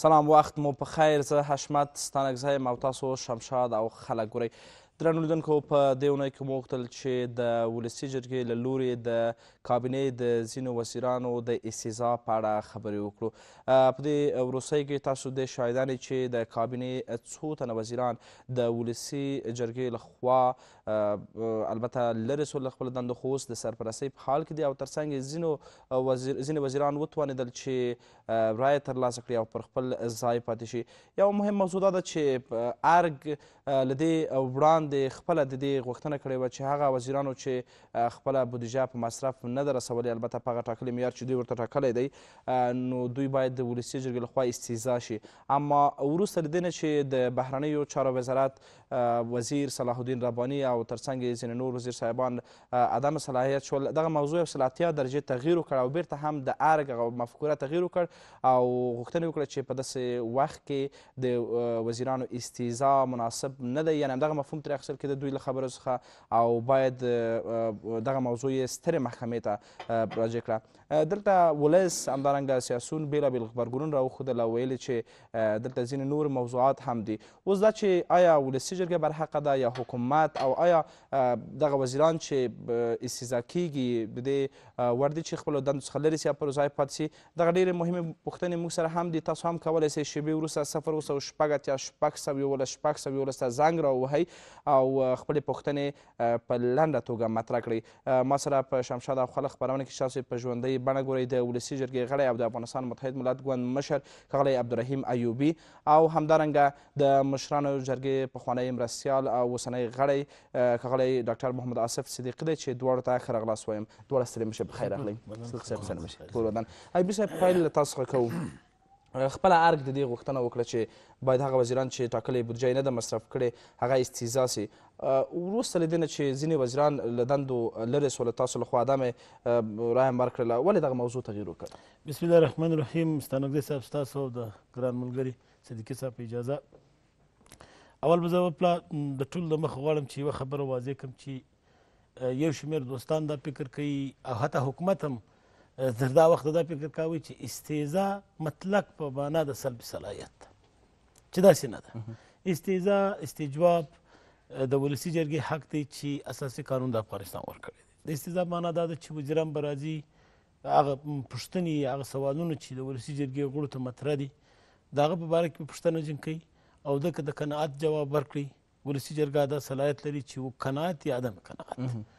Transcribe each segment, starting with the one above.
سلام وخت مو په خیر زه حشمت ستانکزی یم او تاسو شمشاد او خلک ګورئ درنو لیدونکو په دې اونۍ کې مو وغوښتل چې د ولسي جرګې له لورې د کابینې د ځینو وزیرانو د استیزا په اړه خبرې وکړو په دې وروستیو کې تاسو د شاهدانې چې د کابینې څو تنه وزیران د ولسي جرګې لخوا البته لرې سول له خپلو دندو خو اوس د سرپرستۍ په حال کې دي او تر څنګ ځینو وزیر ځینې وزیران وتوانېدل چې رایه ترلاسه کړي او پر خپل ځای پاتې شي یو مهم موضوع دا ده چې ارګ له دې وړاندې خپله د دې غوښتنه کړې وه چې هغه وزیرانو چې خپله بودیجه په مصرف نه ده رسولې البته په هغه ټاکلي معیار چې دوی ورته ټاکلی دی نو دوی باید د ولسي جرګې لخوا استیضا شي اما وروسته له دې نه چې د بهرنیو چارو وزارت وزیر صلاح الدین رباني او تر څنګ یې ځینې نور وزیر صاحبان عدم صلاحیت شول دغه موضوع یو سل اتیا درجې تغییر وکړ او بیرته هم د ارګ او مفکوره تغییر وکړ او غوښتنه وکړه چې په داسې وخت کې د وزیرانو استیضا مناسب نه دی یعنې همدغه مفهوم ترې اخیستل کېده دوی له خبرو څخه او باید دغه موضوع یې سترې محکمې ته راجع کړه دلته ولس همدارنګه سیاسون بېلابېل غبرګونونه راوښودل او ویلې چې دلته ځینې نور موضوعات هم دي اوس دا چې آیا ولسي جرګه برحقه ده یا حکومت او آیا دغه وزیران چې استیضا کیږي د دې وړ دي چې خپلو دندو څخه لرې سي یا پر ځای پاتې سي دغه ډېرې مهمې پوښتنې موږ سره هم دي تاسو هم کولی سئ شیبې وروسته صفر اوس شپږ اتیا شپږ سوه یولس شپږ سوه یولس ته زنګ راووهئ او خپلې پوښتنې په لنډه توګه مطرح کړئ ما سره په شمشاد او خلق خپرونه کې چې تاسو په ژوندۍ بڼه ګورئ د ولسي جرګې غړی او د افغانستان متحد ملت ګوند مشر ښاغلی عبدالرحیم ایوبي او همدارنګه د مشرانو جرګې پخوانی مرستیال او اوسنی غړی ښاغلی ډاکټر محمد اسف صدیقي دی چې دواړو ته ښه راغلاست وایم دواړه ستړي مشئ په خیر اخلئ صدیق صاحب سلام مشئ کور ودان ایوبي صاحب پیل له تاسو څخه کوو خپل ارګ د دې غوښتنه وکړه چې باید هغه وزیران چې ټاکلې بودجه نه ده مصرف کړې هغه استیزا سي وروسته له دې نه چې ځینې وزیران له دندو لرې سول تاسو له خوا عدم رایم ورکړله ولې دغه موضوع تغییر وکړ بسم الله الرحمن الرحیم ستانګدی صاحب ستاسو او د ګران ملګري صدیقي صاحب په اجازه اول به زه پلا د ټول د مخ غواړم چې یوه خبره واضح کړم چې یو شمېر دوستان دا فکر کوي او حتی حکومت هم تر دا وخت دا فکر کاوه چې استیزا مطلق په معنا د سلب صلاحیت ده چې داسې نه ده استیزا استجواب د ولسی جرګې حق دی چې اساسي قانون د افغانستان ورکړی دی د استیزا معنا دا ده چې وزیران به راځي هغه پوښتنې هغه سوالونه چې د ولسی جرګې غړو ته مطرح دي د هغه په باره کې پوښتنه جن کوي او دکه د قناعت جواب ورکړي ولسی جرګه دا صلاحیت لري چې و قناعت یا عدم قناعت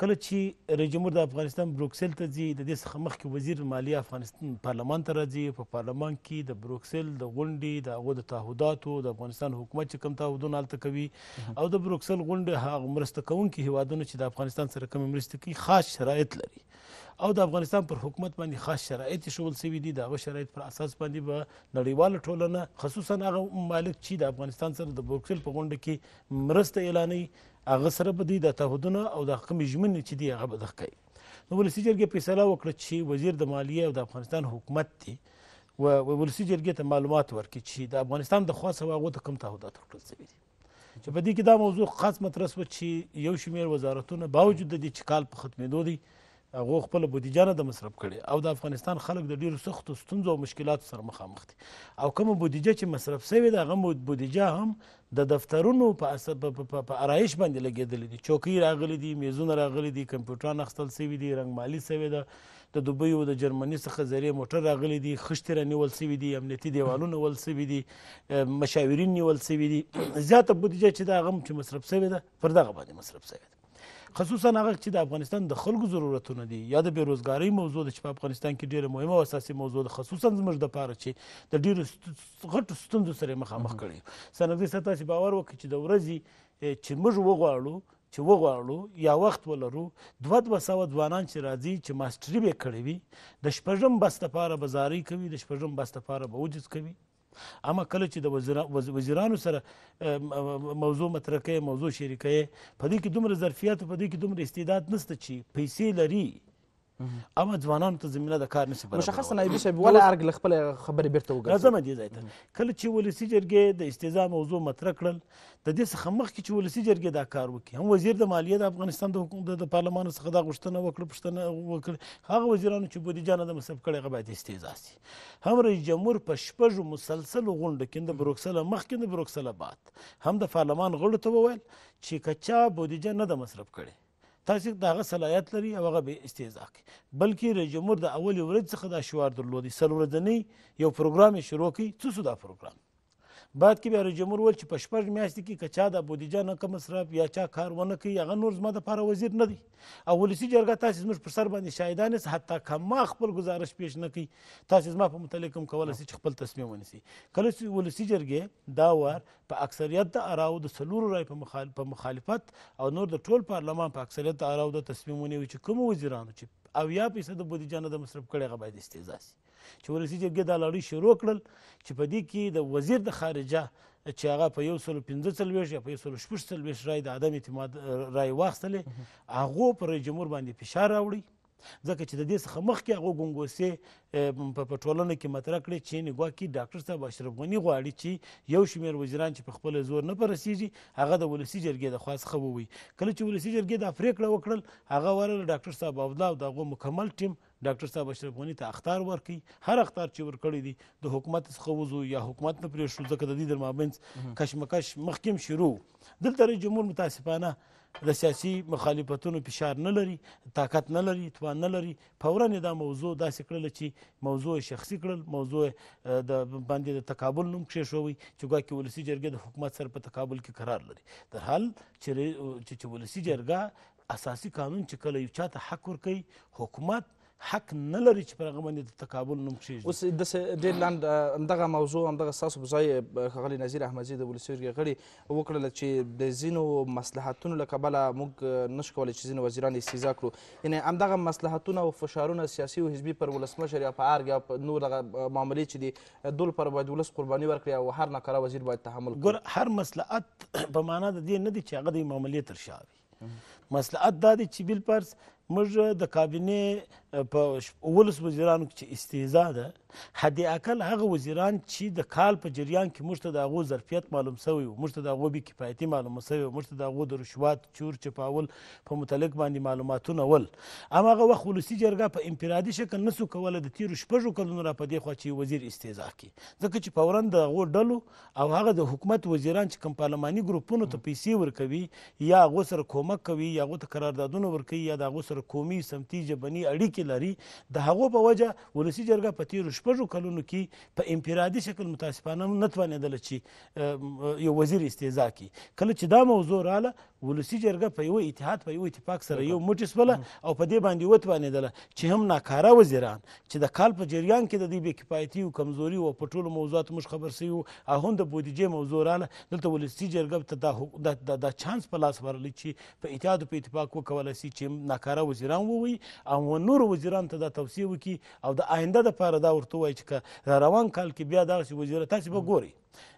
کله چې رئیس جمهور د افغانستان بروکسل ته ځي د دې څخه مخکې وزیر مالیه افغانستان پارلمان ته راځي په پارلمان کې د بروکسل د غونډې د هغو د تعهداتو د افغانستان حکومت چې کوم تعهدونه هلته کوي او د بروکسل غونډې هغه مرسته کوونکي هیوادونه چې د افغانستان سره کومې مرستې کوي خاص شرایط لري او د افغانستان پر حکومت باندې خاص شرایط شول سوي دي دا غو شرایط پر اساس باندې به نړیواله ټولنه خصوصا هغه ممالک چې د افغانستان سره د بروکسل په غونډه کې مرسته اعلانوي هغه سره به دوی د تعهدونه او د کومې ژمنې چې دي هغه به ده کوي نو ولسي جرګې فیصله وکړه چې وزیر د مالیې او د افغانستان حکومت دی و ولسي جرګې ته معلومات ورکړي چې د افغانستان د خوا څخه هغو ته کوم تعهدات ورکړل شوي دي چې په دې کې دا موضوع خاص مطرح شوه چې یو شمېر وزارتونه باوجود د دې چې کال په ختمېدو دی هغه خپل بودیجه نه د مصرف کړي او د افغانستان خلک د ډیرو سختو ستونزو او مشکلاتو سره مخامخ دي او کوم بودیجه چې مصرف شوی ده هغه بودیجه هم د دفترونو په په آرایش باندې لګېدلې دي چوکۍ راغلي دي میزونه راغلي دي کمپیوټران اخیستل سوي دي رنګمالي سوې ده د دوبۍ او د جرمني څخه زرې موټر راغلي دي خښتې رانیول سوي دي امنیتي دیوالونه ول سوي دي مشاورین نیول سوي دي زیاته بودیجه چې دا هغه هم چې مصرف سوې ده پر دغه باندې مصرف سوې ده خصوصا هغه چې د افغانستان د خلکو ضرورتونه دي یا د بیروزګارۍ موضوع ده چې په افغانستان کې ډیره مهمه او اساسي موضوع ده خصوصا زموږ د پاره چې د ډیرو غټو ستونزو سره مخامخ کړي سندي ستا چې باور وکړي چې د ورځې چې موږ وغواړو چې وغواړو یا وخت ولرو دوه دوه سوه ځوانان چې راځي چې ماسټري به کړی وي د شپږم بس لپاره به زارۍ کوي د شپږم بس لپاره به وجز کوي اما کله چې د وزیرانو سره موضوع مطرح کوي موضوع شریکوي په دې کې دومره ظرفیت په دې کې دومره استعداد نشته چې پیسې لري اما ځوانانو ته زمینه د کار نشي مشخصه نایبي صاحب ولا ارګ له خپل خبرې بیرته وګرځي راځم دې ځای ته کله چې ولسی جرګې د استیزا موضوع مطرح کړل د دې څخه مخکې چې ولسی جرګې دا کار وکړي هم وزیر د مالیه د افغانستان د حکومت د پارلمان څخه دا غوښتنه وکړه پښتنه وکړه هغه وزیرانو چې بودیجه نه د مصرف کړې هغه باید استیزا سي هم رئیس جمهور په شپږو مسلسلو غونډو کې د بروکسل مخکې د بروکسل بعد هم د پارلمان غړو ته وویل چې کچا بودیجه نه ده مصرف کړې تاسې د هغه صلاحیت لري او هغه به استیضاح کوي بلکې رئیس جمهور د اولې ورځې څخه دا شعار درلودی سل ورځنی یو پروګرام یې شروع کوي څه سو دا پروګرام بعد کې بیا رئیس جمهور وویل چې په شپږ میاشتې کې که چا دا بودیجه نه کم مصرف یا چا کار ونه کوي هغه نور زما دپاره وزیر نه دی او ولسي جرګه تاسې زموږ پر سر باندې شاهدان یاست حتی که ما خپل ګزارش پیش نه کوي تاسې زما په متعلق هم کولی سئ چې خپل تصمیم ونیسئ کله چې ولسي جرګې دا وار په اکثریت د اراو د څلورو رایو په مخالفت او نور د ټول پارلمان په اکثریت د اراو د تصمیم ونیوي چې کومو وزیرانو چې اویا فیصد بودیجه نه ده مصرف کړې هغه باید استعضا سي چې ولسي جرګې دا لړۍ شروع کړل چې په دې کې د وزیر د خارجه چې هغه په یو سلو پنځه څلوېښت یا په یو سلو شپږ څلوېښت رایې د عدم اعتماد رایې واخیستلې هغو پر رئیس جمهور باندې فشار راوړی ځکه چې د دې څخه مخکې هغو ګنګوسې په ټولنه کې مطرح کړې چې نګوا کې ډاکټر صاحب اشرف غني غواړي چې یو شمېر وزیران چې په خپله زور نه پرسیږي هغه د ولسي جرګې د خوا څخه ووي کله چې ولسي جرګې دا پرېکړه وکړل هغه ورله ډاکټر صاحب عبدالله او د هغو مکمل ټیم ډاکټر صاحب اشرف غني ته اختار ورکړي هر اختار چې ورکړی دی د حکومت څخه وزو یا حکومت نه پرېښو ځکه د دې در مابینځ کشمکش مخکې هم شروع دلته رئیس جمهور متاسفانه د سیاسي مخالفتونو فشار نه لري طاقت نه لري توان نه لري فورا دا موضوع داسې کړله چې موضوع شخصي کړل موضوع د باندې د تقابل نوم کښېښوی چې ګواکې ولسي جرګې د حکومت سره په تقابل کې قرار لري در حال چې ولسي جرګه اساسي قانون چې کله یو چاته حق ورکوي حکومت حق نه لري چې پر هغه باندې د تقابل نوم کښېږدي اوس داسې ډېر لنډ همدغه موضوع همدغه ستاسو په ځای ښاغلي نظیر احمدزي د ولسي جرګې غړي وکړله چې د ځینو مصلحتونو له کبله موږ نه شو کولی چې ځینې وزیران استیضا کړو یعنې همدغه مصلحتونه او فشارونه سیاسي او حزبي پر ولسمشر یا په ارګ یا په نور دغه معاملې چې دي دول پر باید ولس قرباني ورکړي او هر ناکاره وزیر باید تحمل کړي هر مصلحت په معنا د دې نه دي چې هغه د معاملې تر شا وي مصلحت دا دی چې بیل پرس موږ د کابینې په ولس وزیرانو کې چې استیزا ده حد اقل هغه وزیران چې د کال په جریان کې موږ ته د هغو ظرفیت معلوم سوی و موږ ته د هغو بې کفایتي معلومه سوی و موږ ته د هغو د رشوت چور چپاول په متعلق باندې معلوماتونه ول اما هغه وخت ولسي جرګه په انفرادي شکل نسو کوله د تیرو شپږو کلونو را په دې خوا چې وزیر استیزا کی ځکه چې فورا د هغو ډلو او هغه د حکومت وزیران چې کوم پارلماني ګروپونو ته پیسې ورکوي یا هغو سره کومک کوي یا هغو ته قراردادونه ورکوي یا د هغو سره سره قومي سمتي ژبني اړیکې لري د هغو په وجه ولسي جرګه په تیرو شپږو کلونو کې په انفرادي شکل متاسفانه نه توانېدله چې یو وزیر استیضا کړي کله چې دا موضوع راله ولسي جرګه په یو اتحاد په یو اتفاق سره یو موټی سوله او په دې باندې وتوانېدله چې هم ناکاره وزیران چې د کال په جریان کې د دې بې کفایتي او کمزوري او په ټولو موضوعاتو موږ خبر سوي او هم د بودیجې موضوع راله دلته ولسي جرګه ته دا دا, دا, دا چانس په لاس ورلی چې په اتحاد په اتفاق وکولی سي چې ناکاره وزیران ووایي او نورو وزیرانو ته دا توصیه وکړي او د آینده دپاره دا ورته ووایي چې که روان کال کې بیا دغسې وزیره تاسې به ګورئ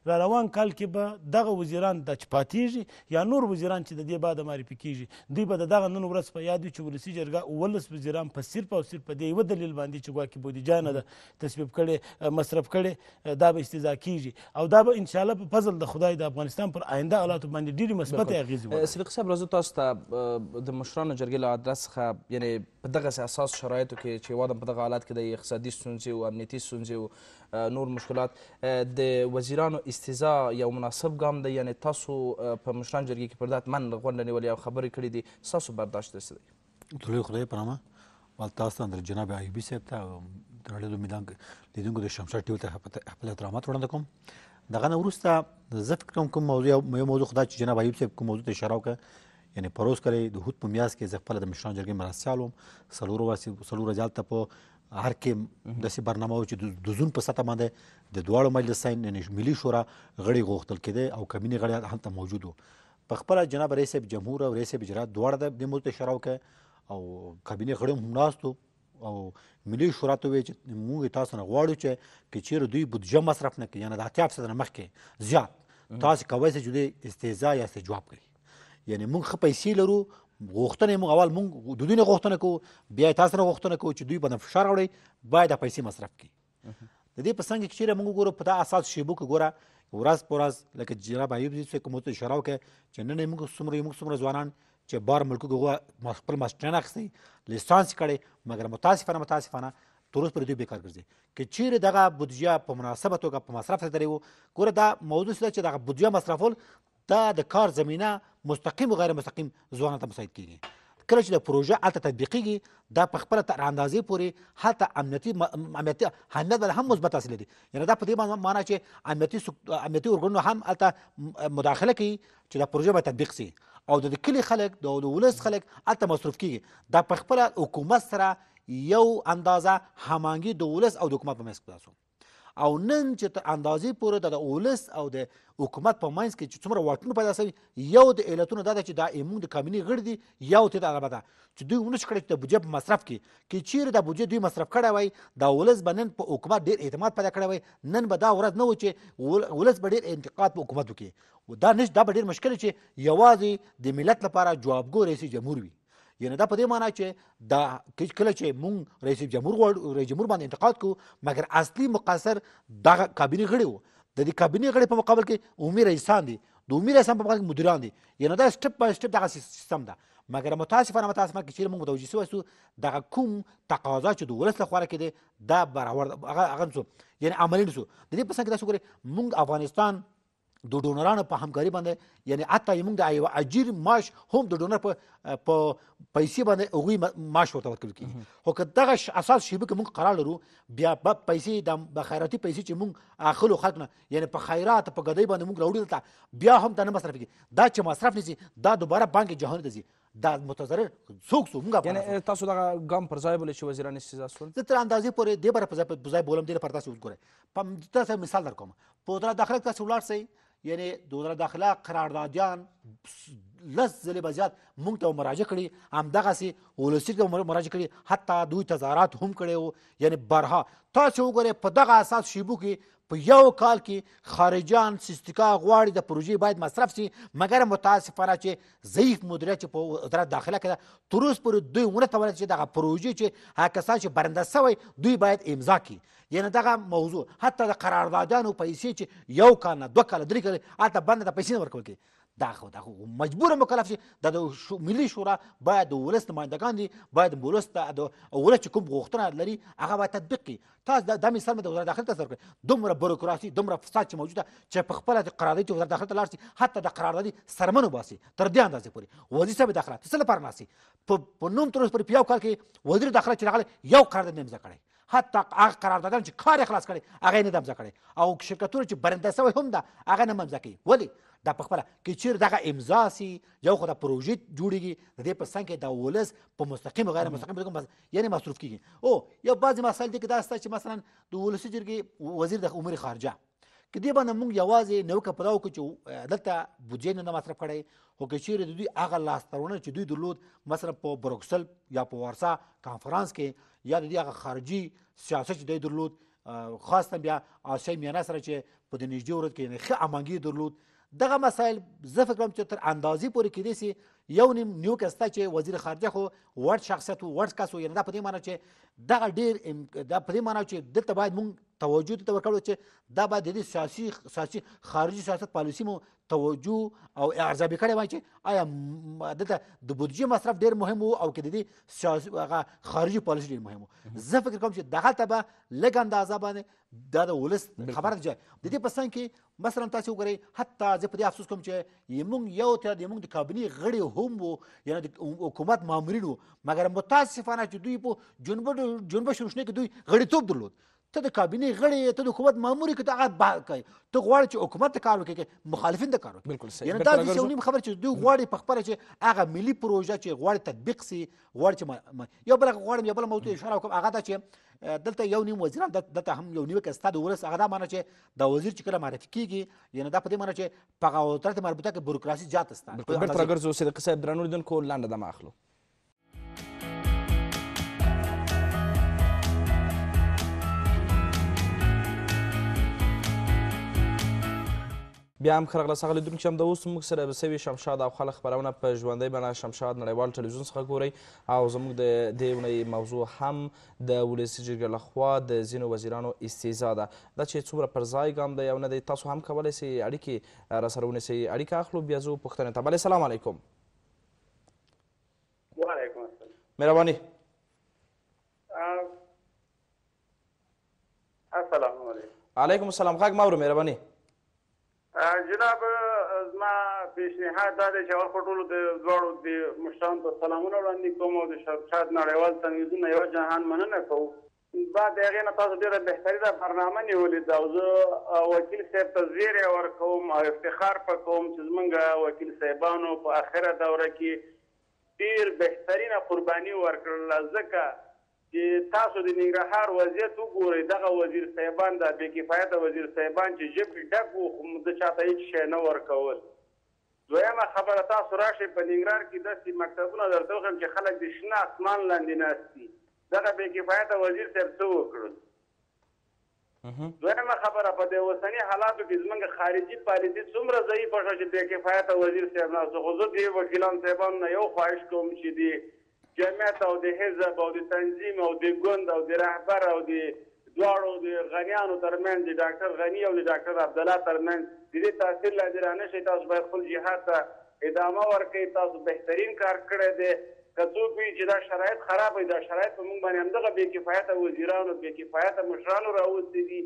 را روان کال کې به دغه وزیران د چپاتیږي یا نور وزیران چې د دې بعد معرفي کیږي دوی به دغه نن ورځ په یاد وي چې ولسي جرګه اولس وزیران په صرف او صرف په دې یوه دلیل باندې چې ګواکې بودیجه نه ده تصویب کړې مصرف کړې دا به استضا کیږي او دا به انشاءالله په فضل د خدای د افغانستان پر آینده حالاتو باندې ډېرې مثبتې اغېزې وکړي صدیق صاحب راځو تاسو ته د مشرانو جرګې له ادرس څخه یعنې په دغسې اساس شرایطو کې چې هېواد په دغه حالات کې د اقتصادي ستونزې او امنیتي ستونزې نور مشکلات د وزیرانو استیزا یو مناسب ګام دی یعنی تاسو په مشران جرګې کې پر دا اتمن غونډه نیولې او خبرې کړې دي ستاسو برداشت څه دی طلوع خدای پرامه والتاسو اندر جناب ای بی صاحب ته درړلو میدان لیدونکو د شمشاد ټیو ته خپل احترامات وړاندې کوم دغه نه وروسته زه فکر کوم کوم موضوع یو موضوع خدای چې جناب ایوب صاحب کوم موضوع ته اشاره وکړه یعنی پروس کړی د هوت په میاس کې زه خپل د مشران جرګې مرستیال وم څلور ورځې څلور ځال ته په هر کې د سي برنامه چې د زون په سطح باندې د دواړو مجلس یعنی ملي شورا غړي غوښتل کېده او کمینی غړي هلته موجود وو په خپله جناب رئیس جمهور او رئیس اجرا دواړه د ملت شراو کې او کابینه غړي هم ناستو او ملي شورا ته وی چې موږ تاسو نه غواړو چې کې چیرې دوی بودجه مصرف نه کړي یعنی د 80 درنه مخ کې زیات تاسو کوی چې دوی استهزاء یا څه جواب کړي یعنی موږ خپې پیسې لرو غوښتنې موږ اول موږ د دوی نه غوښتنه کوو بیا تاسو نه غوښتنه کوو چې دوی باندې فشار راوړي باید دا پیسې مصرف کړي د دې په څنګ کې چیرې موږ ګورو په دا اساس شیبو کې ګوره ورځ په ورځ لکه جناب ایوب زید کوم ته اشاره وکړه چې نن موږ څومره موږ څومره ځوانان چې بار ملکو غوا خپل ماسترین اخستي لیسانس کړي مګر متاسفانه متاسفانه تر اوسه پرې دوی بیکار ګرځي چې چیرې دغه بودجه په مناسبه توګه په مصرف سره درې وو ګوره دا موضوع څه چې دغه بودجه مصرفول دا د کار زمينه مستقیم او غیر مستقیم ځوانانو ته مساعد کیږي کله چې د پروژه الته تطبیقیږي دا په خپله تر اندازې پورې هلته امنیتي امنیتي اهمیت باندې هم مثبت اصل لري یعنې دا په دې معنی چې امنیتي امنیتي ارګانونه هم هلته مداخله کوي چې دا پروژه به تطبیق سي او د کلي خلک د ولس خلک هلته مصروف کیږي دا په خپله حکومت سره یو اندازه همانګي د ولس او د حکومت په منځ کې او نن چې تر اندازې پورې د اولس او د حکومت په منځ کې چې څومره واټونه پیدا شوي یو د علتونه دا ده چې دا زموږ د کمیني غړي دي یو ته دغه ده چې دوی ونه کړی چې د بودجه په مصرف کې کې چیرې د بودجه دوی مصرف کړی وای دا اولس به نن په حکومت ډېر اعتماد پیدا کړی وای نن به دا ورځ نه و چې اولس به ډېر انتقاد په حکومت وکړي دا نش دا به ډېر مشکل چې یوازې د ملت لپاره جوابګو رئیس جمهور وي یعنی دا په دې معنی چې دا کله چې مونږ رئیس جمهور غوړ رئیس جمهور باندې انتقاد کوو مګر اصلي مقصر دا کابینه غړي وو د دې کابینه غړي په مقابل کې عمومي رئیسان دي د عمومي رئیسان په مقابل کې مدیران دي یعنی دا سټپ بای سټپ دغه سیستم ده مګر متاسفانه متاسفانه کې چیرې موږ متوجه سوی سو دغه کوم تقاضا چې د ولس لخوا راکېدې دا برابر هغه هغه سو یعنی عملي نه سو د دې په څنګه تاسو ګورئ موږ افغانستان د ډونرانو په همکاري باندې یعنی حتی موږ د یو اجیر ماش هم د ډونر په په پیسې باندې هغوی ماش ورته ورکول کیږي خو که دغه اساس شبکه موږ قرار لرو بیا به پیسې د خیراتي پیسې چې موږ اخلو خلک نه یعنی په خیرات په ګدۍ باندې موږ راوړو دلته بیا هم دا نه مصرف کیږي دا چې مصرف نسی دا دوباره بانک جهان ته ځي دا متضرر څوک څو موږ یعنی تاسو دغه ګام پر ځای بل چې وزیران استیزا سول زه تر اندازې پورې دې بره پر ځای بولم دې پر تاسو وګورئ په تاسو مثال درکوم په دغه داخله تاسو ولاړ سئ یعنی دولت داخله قراردادیان لس ځلې به زیات موږ ته مراجع کړي همدغسې ولسي ته مراجع کړي حتی دوی تظاهرات هم کړی وو یعنی برها تاسو وګورئ په دغه اساس شیبو کې په یو کال کې خارجان سستیکا غواړي د پروژې باید مصرف شي مګر متاسفانه چې ضعیف مدیریت په وزارت داخله کې تر اوسه پورې دوی ونه توانید چې دغه پروژې چې هغه کسان چې برنده سوی دوی باید امضا کړي یعنی دغه موضوع حتی د قراردادیانو پیسې چې یو کال نه دوه کاله درې کاله هلته بنده ته پیسې نه ورکول کېږي دا خو دا خو مجبور مکلف شي د شو ملي شورا باید د ولس نمایندګان دي باید ولس ته د ولس چې کوم غوښتنه لري هغه باید تطبیق کړي تاسو دا مثال مې د وزارت داخله ته سر کړئ دومره بروکراسي دومره فساد چې موجوده چې په خپله د قراردادي چې وزارت داخله ته لاړ شي حتی د قراردادي سرمن وباسي تر دې اندازې پورې وزیر صاحب داخله څه لپاره ناسي په نوم تر اوسه پورې په یو کال کې وزیر داخله چې راغلی یو قرارداد نه امضا کړی حتی هغه قراردادونه چې کار خلاص کړي هغه نه امضا کړي او شرکتونه چې برنده سوی هم ده هغه نه امضا کوي ولې دا په خپله که چیرې دغه امضا سي یو خو د پروژې جوړېږي د دې په څنګ کې د ولس په مستقیم غیر مستقیم توګه یعنې مصروف کیږي او یو بعضې مسایل دي که دا شته چې مثلا د ولسي جرګې وزیر د امور خارجه که دې باندې موږ یوازې نوکه پدا وکړو چې دلته بودجې نه مصرف کړی خو که چیرې د دوی هغه لاسته چې دوی درلود مثلا په بروکسل یا په وارسا کانفرانس کې یا د دوی هغه خارجي سیاست چې دوی درلود خاصتا بیا آسیا میانه سره چې په د نږدې ورځو کې یعنې ښه امانګي درلود دغه مسایل زه فکر کوم چې تر اندازې پورې کېدای سي یو نیم نیوک استه چې وزیر خارجه خو ورډ شخصیت ورډ کس یعنی دا په دې معنی چې دغه ډیر دا په دې معنی چې دته باید مونږ توجه ته ورکړو چې دا باید د سیاسي سیاسي خارجي سیاست پالیسي مو توجه او ارزیابي کړی وای چې آیا دته د بودجه مصرف ډیر مهم او کې د دې سیاسي هغه خارجي پالیسي ډیر مهم زه فکر کوم چې دغه ته به لږ اندازه باندې دا د ولس خبره ده د دې پسند کې مثلا تاسو وګورئ حتی زه په دې افسوس کوم چې یمون یو ته د یمون د کابینه غړي هم وو یعنی د حکومت مامورین وو مګر متاسفانه چې دوی په جنبش روشنۍ کې دوی غړیتوب درلود ته د کابینې غړی یې ته د حکومت مامور یې که ته هغه کوي ته غواړې چې حکومت ته کار وکړي مخالفین ته کار وکړي بالکل صحیح یعنې دا داسې یو نیم خبره چې دوی غواړي په خپله چې هغه ملي پروژه چې غواړي تطبیق سي غواړي چې ما... یو بله غواړم یو بله موضوع اشاره وکړم هغه دا چې دلته یو نیم وزیر دلته هم یو نیوی که ستا د ولس هغه دا معنی چې دا وزیر چې کله معرفي کېږي یعنې دا په دې معنی چې په هغه وزارت مربوطه کې بروکراسي زیاته سته بېرته راګرځو صدیقي صاحب درنو لیدونکو لنډه دمه اخلو بیا هم ښه راغلاست هغه لیدونکي چې همدا اوس موږ سره سوي شمشاد او خلک خپرونه په ژوندۍ بڼه شمشاد نړیوال ټلویزیون څخه ګورئ او زموږ د دې اونۍ موضوع هم د ولسي جرګې لخوا د ځینو وزیرانو استیضا ده دا چې څومره پر ځای ګام دی او نه دی تاسو هم کولی سئ اړیکې راسره ونیسئ اړیکه اخلو بیا ځو پوښتنې ته بلې سلام علیکم وعلیکم السلام مهرباني السلام علیکم علیکم السلام غږ ما اورو مهرباني جناب زما پیشنهاد دا دی چې اول خو ټولو د دواړو د مشرانو ته سلامونه وړاندې کوم او د شرکت نړیوال تنظیمونه یو جهان مننه کوو بعد هغه نه تاسو ډیره بهتري ده برنامه نیولې ده او زه وکیل صاحب ته زیری ورکوم او افتخار په کوم چې زمونږ وکیل صاحبانو په آخره دوره کې ډیر بهترینه قرباني ورکړله ځکه چې تاسو د ننګرهار وضعیت وګورئ دغه وزیر صاحبان د بې کفایته وزیر صاحبان چې جب ډک وو خو د چاته هیڅ شی نه ورکول دویمه خبره تاسو راشئ په ننګرهار کې داسې مکتبونه درته وښیم چې خلک د شنه اسمان لاندې ناست دي دغه بې کفایته وزیر صاحب څه وکړل دویمه خبره په دې اوسني حالاتو کې زموږ خارجي پالیسي څومره ضعیفه شوه چې بې کفایته وزیر صاحب ناست خو زه دې وکیلان صاحبانو نه یو خواهش کوم چې دی جمعیت او د حزب او د تنظیم او د ګوند او د رهبر او د دواړو د غنیانو ترمن د ډاکټر غنی او د ډاکټر عبد الله ترمن د دې تاثیر لاندې شي تاسو باید خپل جهاد ته ادامه ورکړئ تاسو بهترین کار کړی دی کڅو په چې دا شرایط خراب دي دا شرایط په موږ باندې همدغه بې کفایت وزیرانو بې کفایت مشرانو راوځي دي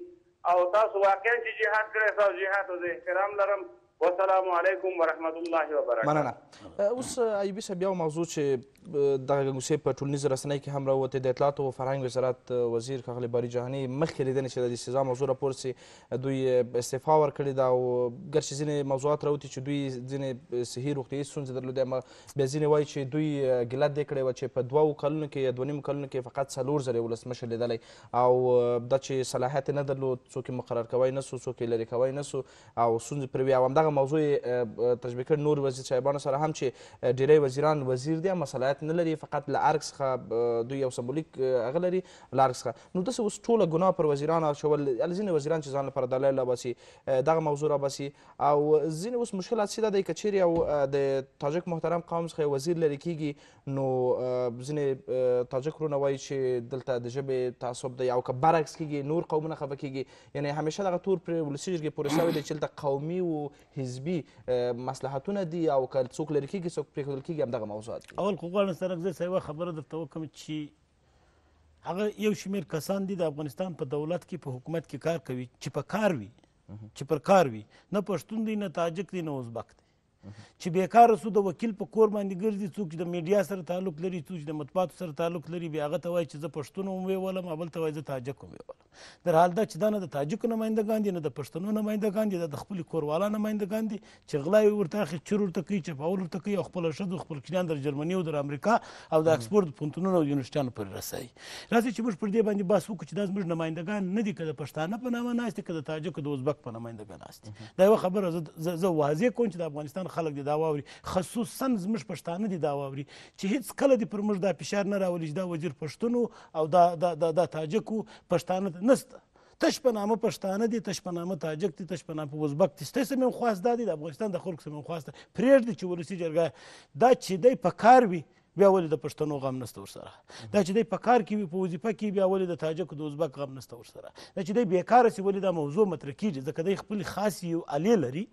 او تاسو واقعا چې جهاد کړئ تاسو جهاد او د احترام لرم والسلام علیکم ورحمت الله وبرکاته مننه اوس ایبي سبیا موضوع چې دغه غوسې په ټولنیزو رسنیو کې هم راووتې د اطلاعاتو او فرهنګ وزارت وزیر ښاغلی باري جهاني مخکې لیدنې چې د استضا موضوع راپورې دوی استعفا ورکړې ده او ګرچې ځینې موضوعات راوتي چې دوی ځینې صحي روغتیایي ستونزې درلودې اما بیا ځینې وایي چې دوی ګیله دې کړې وه چې په دوو کلونو کې یا دوه نیمو کلونو کې فقط څلور ځلې ولسمشر لیدلی او دا چې صلاحیت یې نه درلود څوک یې مقرر کوی نه سو څوک یې لرې کوی نه سو او ستونزې پرې وي او همدغه موضوع یې تجربه کړ نور وزیر صاحبانو سره هم چې ډیری وزیران وزیر دي اما صلاحیت صلاحیت نه لري فقط له ارګ څخه دوی یو سمبولیک هغه لري له ارګ څخه نو داسې اوس ټوله ګناه پر وزیران اچول ځینې وزیران چې ځان لپاره دلایل راباسي دغه موضوع راباسي او ځینې اوس مشکل هڅې دا دی که چیرې او د تاجک محترم قوم څخه وزیر لرې کیږي نو ځینې تاجک ورونه وایي چې دلته د ژبې تعصب دی او که برعکس کیږي نور قومونه خفه کیږي یعنی همیشه دغه تور پر ولسي جرګې پورې شوی دی چې دلته قومي او حزبي مصلحتونه دي او که څوک لرې کیږي څوک پرېښودل کیږي همدغه موضوعات دي اول غواړم سره زه یوه خبره درته وکړم چې هغه یو شمیر کسان دي د افغانستان په دولت کې په حکومت کې کار کوي چې په کار وي چې پر کار وي نه پښتون دی نه تاجک دی نه ازبک دی چې بیکاره سو د وکیل په کور باندې ګرځي څوک چې د میډیا سره تعلق لري څوک چې د مطبوعاتو سره تعلق لري بیا هغه ته وایي چې زه پښتون هم ویولم بل ته وایي زه تاجک هم ویولم در حال دا چې دا نه د تاجکو نمایندګان دي نه د پښتنو نمایندګان دي دا د خپلې کوروالا نمایندګان دي چې غلا یې ورته اخلي چور ورته کوي چپاول ورته کوي او خپله ښځو خپل کلیان در جرمني او در امریکا او د اکسفورد پوهنتونونو او یونیورسټیانو پورې رسوي راځئ چې موږ پر دې باندې بحث وکړو چې دا زموږ نمایندګان نه دي که د پښتانه په نامه ناست دي که د تاجک د ازبک په نمایندګان ناست دي دا یوه خبره زه واضح کوم چې د افغانستان ټول خلک دې دا واوري خصوصا زموږ پښتانه دې دا واوري چې هیڅ کله دې پر موږ دا فشار نه راولي چې دا وزیر پښتون او دا دا دا, دا تاجک پښتانه نسته تش په نامه پښتانه دي تش په نامه تاجک دي تش په نامه ازبک دي ستاسو مې خواسته دي د افغانستان د خلکو سمې خواسته پرېږدي چې ولسي جرګه دا چې دی په کار وي بیا ولې د پښتنو غم نسته ورسره دا چې دی په کار کې وي په وظیفه کې بیا ولې د تاجکو د ازبک غم نسته ورسره دا چې دی بیکاره سي ولې دا موضوع مطرح کیږي ځکه دی خپل خاص یو الې لري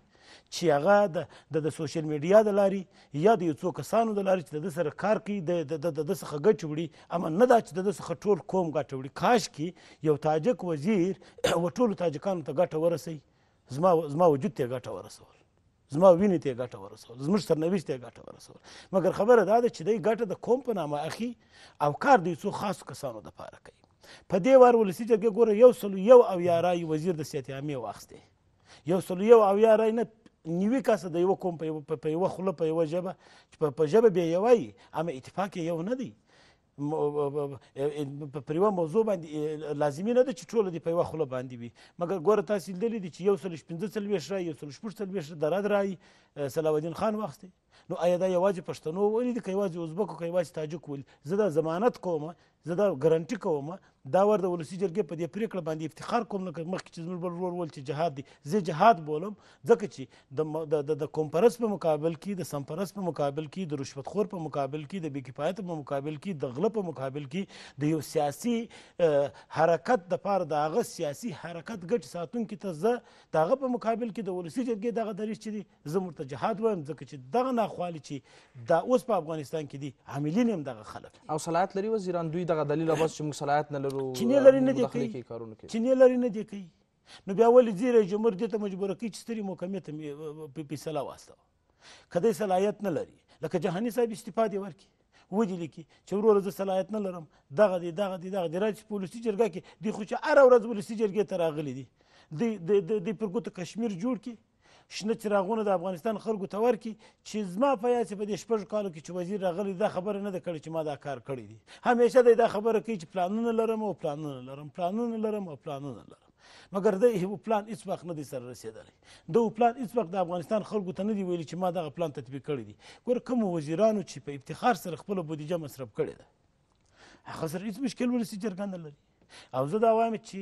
چې هغه د د سوشل میډیا د لارې یا د یو څو کسانو د لارې چې د سره کار کوي د د څخه ګټ وړي اما نه دا چې د څخه ټول قوم ګټ وړي کاش کې یو تاجک وزیر و ټولو تاجکانو ته ګټه ورسوي زما زما وجود ته ګټه ورسول زما وینې ته ګټه ورسول زموږ سرنوشت ته ګټه ورسول مګر خبره دا ده چې دی ګټه د قوم په نامه اخي او کار د څو خاص کسانو دپاره کوي په دې وار ولسي جرګې ګوره یو سلو یو اویا رایې وزیر د سیاتي عامې واخیستې یو سلو یو اویا رایې نه نیوي کاسه د یو قوم په یو خوله په یو ژبه چې په ژبه بیا یوای اما اتفاق یو نه دی پر یوه موضوع باندې لازمي نه ده چې ټوله دې په یوه خوله باندې وي مګر ګوره تاسې لیدلی دي چې یو سل شپېنځه څلوېښت رایي یو سل شپږ څلوېښت درد رایي صلاح الدین خان واخیستی نو آیا دا یوازې پښتنو ولې دي که یوازې ازبکو که یوازې تاجک ولي زه دا ضمانت کوم زه دا ګارانټي کوم دا ور د ولسي جرګې په دې پرېکړه باندې افتخار کوم لکه مخکې چې زموږ بل ورور وویل چې جهاد دی زه جهاد بولم ځکه چې د د کمپرس په مقابل کې د سمپرس په مقابل کې د رشوتخور په مقابل کې د بېکفایت په مقابل کې د غله په مقابل کې د یو سیاسي حرکت دپاره د هغه سیاسي حرکت ګټې ساتونکي ته زه د هغه په مقابل کې د ولسي جرګې دغه دریځ چې دی زه ورته جهاد وایم ځکه چې دغه ناخوالي چې دا اوس په افغانستان کې دي عاملین هم دغه خلک او صلاحیت لري وزیران دوی دغه دلیل اوس چې موږ صلاحیت نه لرو چینې لري نه دي کوي چینې لري نه دي کوي نو بیا ولې زیری جمهور دې ته مجبوره کوي چې سترې محکمې ته فیصله واستوه که دی صلاحیت نه لري لکه جهاني صاحب استعفا دې ورکړي ودې لیکي چې وروره زه صلاحیت نه لرم دغه دی دغه دی دغه دی راځي په ولسي جرګه کې دوی خو چې هره ورځ ولسي جرګې ته راغلي دي دوی پر ګوتو کشمیر جوړ کړي شنه چراغونه د افغانستان خلکو ته ورکړي چې زما په یاد چې په دې شپږو کالو کې چې وزیر راغلی دا خبره نه ده کړې چې ما دا کار کړی دی همیشه دی دا خبره کوي چې پلانونه لرم او پلانونه لرم پلانونه لرم او پلانونه لرم مګر د یو پلان هیڅ وخت نه دی سره رسیدلی د پلان هیڅ وخت د افغانستان خلکو ته نه دی ویلي چې ما دغه پلان تطبیق کړی دی ګور کوم وزیرانو چې په افتخار سره خپل بودیجه مصرف کړې ده هغه سره هیڅ مشکل ولسی جرګان نه لري او زه دا وایم چې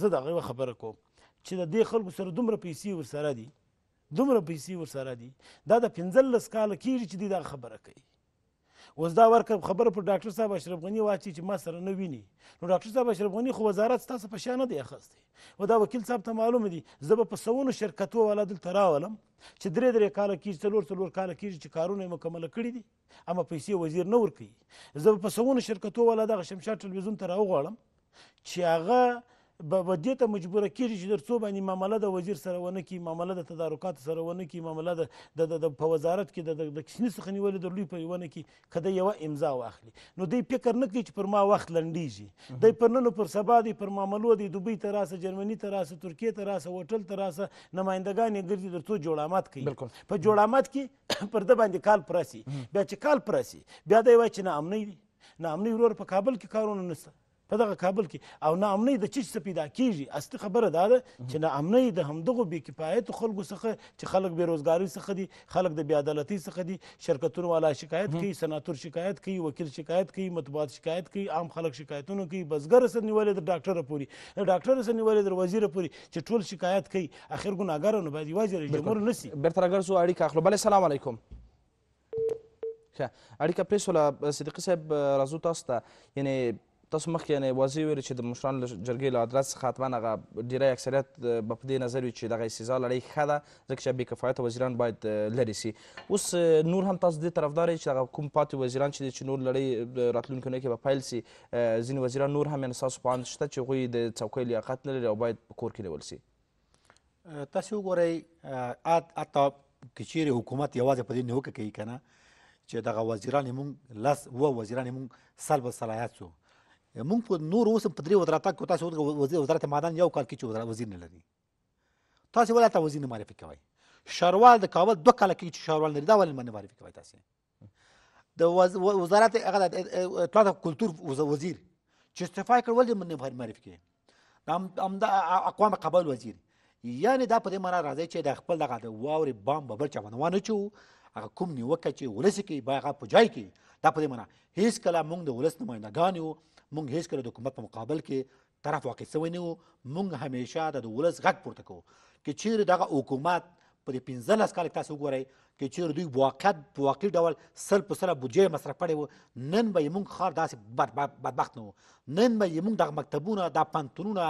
زه دغه خبره کوم چې د دې خلکو سره دومره پیسې ورسره دي دومره پیسې ورسره دي دا د پنځلس کاله کېږي چې دی دغه خبره کوي اوس دا ورکړ خبره پر ډاکټر صاحب اشرف غني واچي چې ما سره نه ویني نو ډاکټر صاحب اشرف غني خو وزارت ستاسو په شا نه دی اخیستی و دا وکیل صاحب ته معلومه دي زه به په سوونو شرکتو والا دلته راولم چې درې درې کاله کېږي څلور څلور کاله کېږي چې کارونه یې مکمله کړي دي اما پیسې وزیر نه ورکوي زه به په سوونو شرکتو والا دغه شمشاد ټلویزیون ته راوغواړم چې هغه به دې ته مجبوره کیږي چې تر څو باندې معامله د وزیر سره ونه کړي معامله د تدارکاتو سره ونه کړي معامله د د په وزارت کې د د کوچني څخه نیولې د لوی په ونه کړي که د یوه امضا واخلي نو دی فکر نه کوي چې پر ما وخت لنډیږي دی پر نن پر سبا دی پر معاملو دی دوبۍ ته راسه جرمني ته راسه ترکیې ته راسه هوټل ته راسه نمایندګان یې ګرځي تر څو جوړامات کوي په جوړامات کې پر ده باندې کال پرسي بیا چې کال پرسي بیا دی وایي چې نه امنی دی نه امنی ورور په کابل کې کارونه نشته په دغه کابل کې او ناامنۍ د چی څه پیدا کیږي اصلي خبره دا ده چې ناامنۍ د همدغو بې کفایتو خلکو څخه چې خلک بې روزګارۍ څخه دي خلک د بې عدالتۍ څخه دي شرکتونو والا شکایت کوي سناتور شکایت کوي وکیل شکایت کوي مطبوعات شکایت کوي عام خلک شکایتونه کوي بزګر سره نیولې تر ډاکټره پورې د ډاکټره سره نیولې تر وزیره پورې چې ټول شکایت کوي اخر ګناګارونه باید یوازې رئیس جمهور نه سي بیرته راګرځو اړیکه اخلو بله سلام علیکم ښه اړیکه پرېسوله صدیقي صاحب راځو تاسو ته یعنې تاسو مخکې یعنې واضح ویلې چې د مشرانو له جرګې له عدالت څخه حتما هغه ډیری اکثریت به په دې نظر وي چې دغه استیضا لړۍ ښه ده ځکه چې بې کفایته وزیران باید لرې سي اوس نور هم تاسو دې طرفدار چې دغه کوم پاتې وزیران چې دي چې نور لړۍ راتلونکو کې به پیل سي ځینې وزیران نور هم یعنې ستاسو په اند شته چې هغوی د څوکۍ لیاقت نه لري او باید په کور کې نیول سي تاسو وګورئ حتی که چیرې حکومت یوازې په دې نیوکه کوي که نه چې دغه وزیران یې مونږ لس اوه وزیران یې مونږ سلب صلاحیت شو مونږ په نور اوس په درې وزارت کې تاسو وزیر وزارت معدن یو کال کې چې وزیر نه لري تاسو ولته وزیر نه معرفي کوي شاروال د کابل دوه کال کې چې شاروال لري دا ولې نه معرفي کوي تاسو د وزارت هغه اطلاعات کلتور وزیر چې استعفا کړ ولې نه معرفي کوي هم د اقوام قبل وزیر یعنی دا په دې معنا راځي چې د خپل دغه د واورې بام به بل چا ونه ونچو هغه کوم نیوکه چې ولس کې باغ په جای کې دا په دې معنا هیڅ کله مونږ د ولس نمائندګان یو مونږ هیڅکله د حکومت په مقابل کې طرف واقع سوی نه وو مونږ همیشه د ولس غږ پورته کوو کې چیرې دغه حکومت په دې پنځلس کال تاسو وګورئ کې چیرې دوی واقعیت په واقعي ډول سل په سره بودجه مصرف کړی وو نن به یې مونږ ښار داسې بدبخت نه وو نن به یې مونږ دغه مکتبونه دا پانتونونه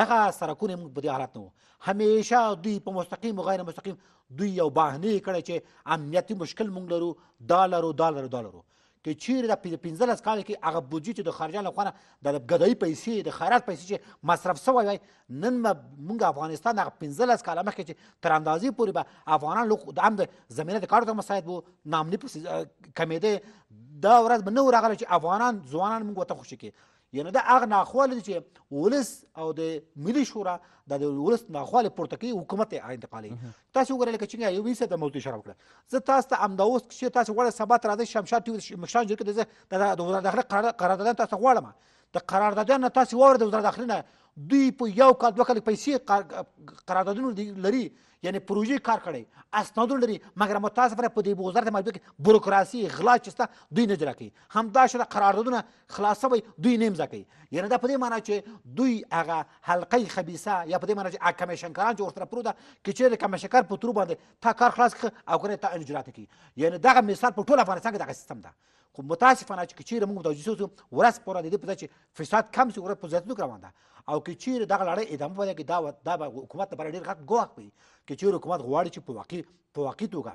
دغه سرکونه موږ په دې حالت نه وو همیشه دوی په مستقیم او غیر مستقیم دوی یو بهانه کړی چې امنیتي مشکل موږ لرو دا لرو دا لرو دا لرو که چیرې د پنځلس کال کې هغه بودجې چې د خارجه لخوا نه د ګدایي پیسې د خیرات پیسې چې مصرف سوی وای نن به موږ افغانستان هغه پنځلس کاله مخکې چې تر اندازې پورې به افغانان د هم د زمینه د کار ته مساعد وو نامني کمېده دا ورځ به نه راغله چې افغانان ځوانان موږ ورته خوشي کړي یعنی دا هغه ناخواله دي چې ولس او د ملي شورا د ولس ناخواله پورته کوي حکومت یې انتقالوي تاسو وګورئ لکه څنګه یو ویسه د موضوع شراب کړه زه تاسو ته امدا اوس چې تاسو غواړئ سبا ته راځئ شمشاد ټیوي مشان جوړ کړئ د وزارت داخله قرارداد تاسو غواړم د قراردادونه تاسو وره د وزارت داخله دوی په یو کال دوه کال پیسې قراردادونه لري یعنی پروژې کار کړی اسناد لري مګر متاسفانه په دې وزارت مجبور کې بوروکراسي غلا چې شته دوی نه اجرا کوي همدا شته قراردادونه خلاصوي دوی نه امضا کوي یعنې دا په دې معنی چې دوی هغه حلقې خبیثه یا په دې معنی چې هغه کمیشنکاران چې ورسره پرو ده که چیرې کمیشنکار په تورو باندې تا کار خلاص کړه او کنه تا اجرا کوي یعنې دغه مثال په ټول افغانستان کې دغه سیستم ده خو متاسفانه چې چیرې موږ متوجه شو ورځ پوره د دې په چې فساد کم شي ورځ په زیاتېدو کې روان ده او که چیرې دغه لړۍ ادامه ولري کې دا دا به حکومت لپاره ډېر غټ ګواښ وي که چیرې حکومت غواړي چې په واقعي په واقعي توګه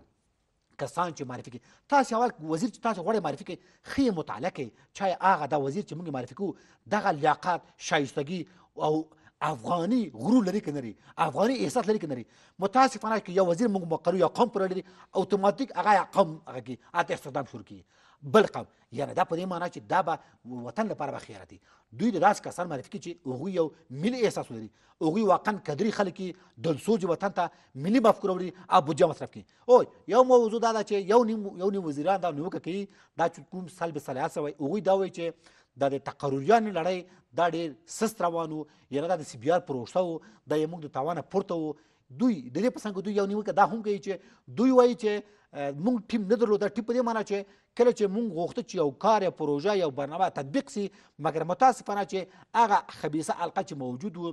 کسان چې معرفي کوي تاسو اول وزیر چې تاسو غواړئ معرفي کوي ښې مطالعه کوي چای هغه دا وزیر چې موږ معرفي کوو دغه لیاقت شایستګي او افغاني غرور لري که نری افغاني احساس لري که نری متاسفانه که یو وزیر موږ مقرر یا قوم پر لري اتوماتیک هغه قوم هغه کې اته استخدام شروع کیږي بل قوم یعنی دا په دې معنی چې دا به وطن لپاره به خیراتي دوی د داسې کسان معرفي کوي چې هغوی یو ملي احساس ولري هغوی واقعا قدري خلک دنسوج وطن ته ملي مفکوره ولري او بودجه مصرف کوي او یو موضوع دا ده چې یو نیم یو نیم وزیران دا نیوکه کوي دا چې کوم سلب صلاحیت سوی هغوی دا وایي چې دا د تقرریانو لړۍ دا ډېر سست روانو یعنې دا د سیبیار پروسه و دا یې موږ د تاوانه پورته و دوی د دې په څنګ دوی یو نیوکه دا هم کوي چې دوی وایي چې مونږ ټیم نه درلود دا ټیم په دې معنی چې کله چې مونږ غوښته چې یو کار یا پروژه یو برنامه تطبیق سي مګر متاسفانه چې هغه خبیثه حلقه چې موجود و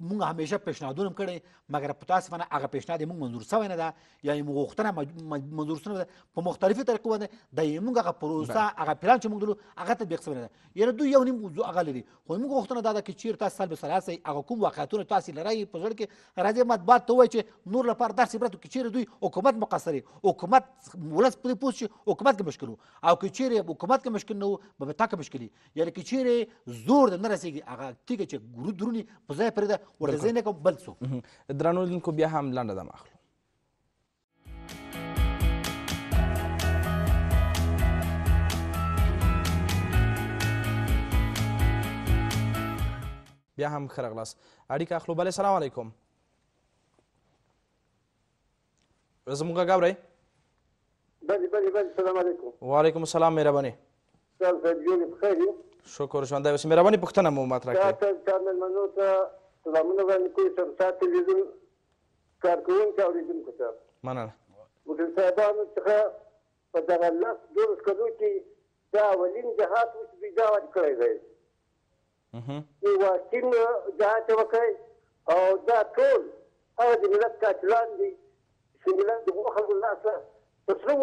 مونږ همیشه پیشنهادونه کړي مګر په تاسو باندې هغه پیشنهاد مونږ منظور شوی نه ده یا مونږ غوښتنه منظور شوی نه ده په مختلفو طریقو باندې د مونږ هغه پروسه هغه پلان چې مونږ درلو هغه تطبیق شوی نه ده یعنې دوی یو نیم موضوع هغه لري خو مونږ غوښتنه دا ده چې چیرې تاسو سل به سلا سئ هغه کوم واقعیتونه تاسو لرئ په زړه کې راځي مطبوعات ته ووایي چې نور لپاره درس عبرت که چیرې دوی حکومت مقصر حکومت ولس پرې پوه شي حکومت کې مشکل او که چیرې حکومت کې مشکل نه وو به به تا کې مشکل یعنې که چیرې زور د نه رسېږي هغه تیږه چې ګرو درونی په ځای پرېږده ورته زه نه کوم بل څوک درنو لیدونکو بیا هم لنډه دمه اخلو بیا هم ښه راغلاست اړیکه اخلو بلې سلام علیکم زموږ غږ اورئ بلې بلې بلې سلام علیکم وعلیکم السلام مهرباني شکر ژوندی اوسئ مهرباني پوښتنه مو مطرح کړئ سلامونه وړاندې کوي سر سات تلویزیون کارکوونکو اورېدونکو ته مننه مدیر صاحبانو څخه په دغه لس دولس کلو کې دا اولین جهاد اوس بیجاوج کړی دی یو ټیم جهاد وکړی او دا ټول هغه د ملت قاتلان دي چې ملت د خلکو له لاسه په سړو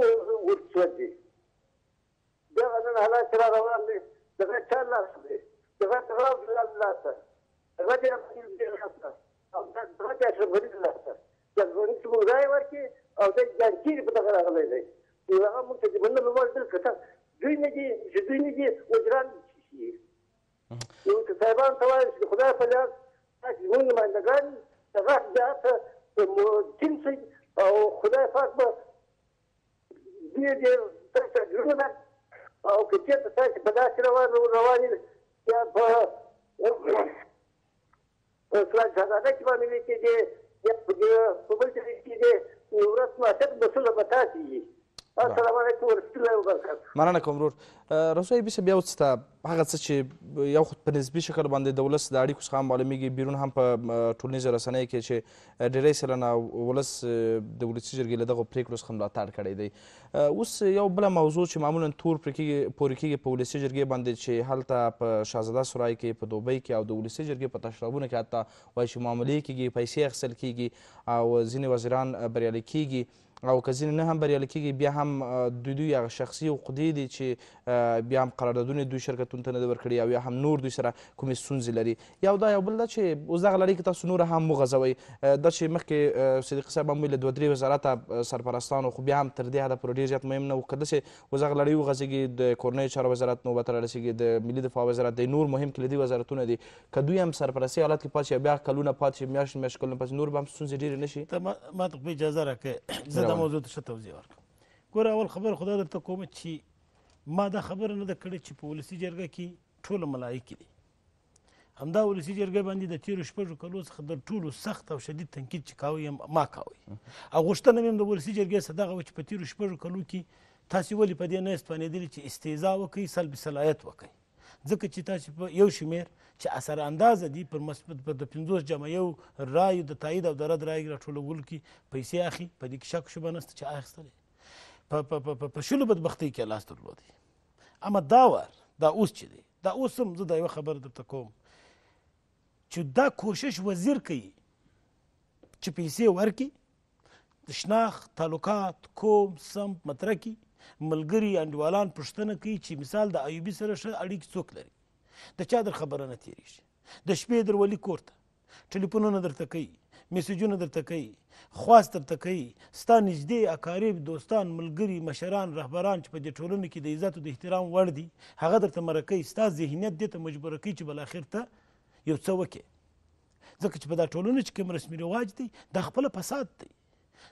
ورسول دي دغه نن حالات را روان دي دغه چا لاس دی دغه تغرب له لاسه راځي خپل دې راځه او دا راځي چې غوړي لاسته چې غوړي چې موږ راي ورکی او دا ځانګړي په دغه راغلی دی نو هغه موږ چې باندې نو ورته کته دوی نه دي چې دوی نه دي وجران شي نو که صاحبان ته وایي چې خدای په لاس تاسو موږ نمائندګان هغه ځاته ممکن شي او خدای پاک به دې دې تاسو ګرونه او که چېرته تاسو په داسې روان روانې یا په سوال ځانانه کې باندې کې دي یا په بل ځای کې دي نو ورځ ما ته مسوله پتا شي السلام علیکم ورحمت الله وبرکاته مننه کوم ورور رسوی 2020 ته هغه څه چې یو خود په نسبي شکل باندې د ولس د اړیکو څخه هم معلومیږي بیرون هم په ټولنیزو رسنیو کې چې ډېری سلنه ولس د ولسي جرګې له دغو پرېکړو څخه ملاتړ کړی دی اوس یو بله موضوع چې معمولا تور پورې کېږي په ولسي جرګې باندې چې هلته په شهزاده سرای کې په دوبۍ کې او د ولسي جرګې په تشرابونو کې حتی وایي چې معاملې کېږي پیسې اخیستل کېږي او ځینې وزیران بریالي کېږي او که ځینې نه هم بریالي کېږي بیا هم دوی دوی هغه شخصي عقدې دي چې بیا هم قراردادونه دوی شرکتونو ته نه دي ورکړي او یا هم نور دوی سره کومې ستونزې لري یو دا یو بل ده چې اوس دغه لړۍ کې تاسو نوره هم وغځوئ دا چې مخکې صدیق صاحب هم ویل دوه درې وزارته سرپرستانو خو بیا هم تر دې هدفه پورې ډېر زیات مهم نه و که داسې اوس هغه لړۍ وغځېږي د کورنیو چارو وزارت نوبت رارسېږي د ملي دفاع وزارت دی نور مهم کلیدي وزارتونه دي که دوی هم سرپرستي حالت کې پاتې بیا کلونه پاتې شي میاشت میاشت کلونه پاتې نور به هم ستونزې ډېرې نه شي ما ته اجازه راکړئ دا موضوع ته ښه توضیح ورکړم ګوره اول خبره خدا درته کومه چې ما دا خبره نه ده کړې چې په ولسي جرګه کې ټوله ملایکې دي همدا ولسي جرګه باندې د تیرو شپږو کلو څخه د ټولو سخت او شدید تنقید چې کاوی ما کاوی او غوښتنه مې هم د ولسي جرګې څه دغه وه چې په تیرو شپږو کلو کې تاسې ولې په دې نه استفانېدلې چې استیزا وکړئ سلب صلاحیت وکړئ ځکه چې تاسې په یو شمېر چې اثر انداز دي پر مثبت پر د 50 جمع یو رای د تایید او د رد رای راټولول کی پیسې اخی په دې کې شک شوبه نست چې اخستلې په په په په شلو بدبختی کې لاس درلودي اما دا ور دا اوس چې دی دا اوس هم زه دا یو خبر درته کوم چې دا کوشش وزیر کوي چې پیسې ورکي شناخت تعلقات کوم سم مترکی ملګری انډوالان پښتنه کوي چې مثال د ایوبي سره ښه اړیکې څوک لري د چا در خبره نه تیریږي د شپې در ولی کور ته ټلیفونونه درته کوي میسجونه درته کوي خواست درته کوي ستا نږدې اقارب دوستان ملګري مشران رهبران چې په دې ټولنه کې د عزت او د احترام وړ دي هغه درته مرکوي ستا ذهنیت دې ته مجبوره کوي چې بالاخر ته یو څه وکړي ځکه چې په دا ټولنه چې کوم رسمي رواج دی دا خپله فساد دی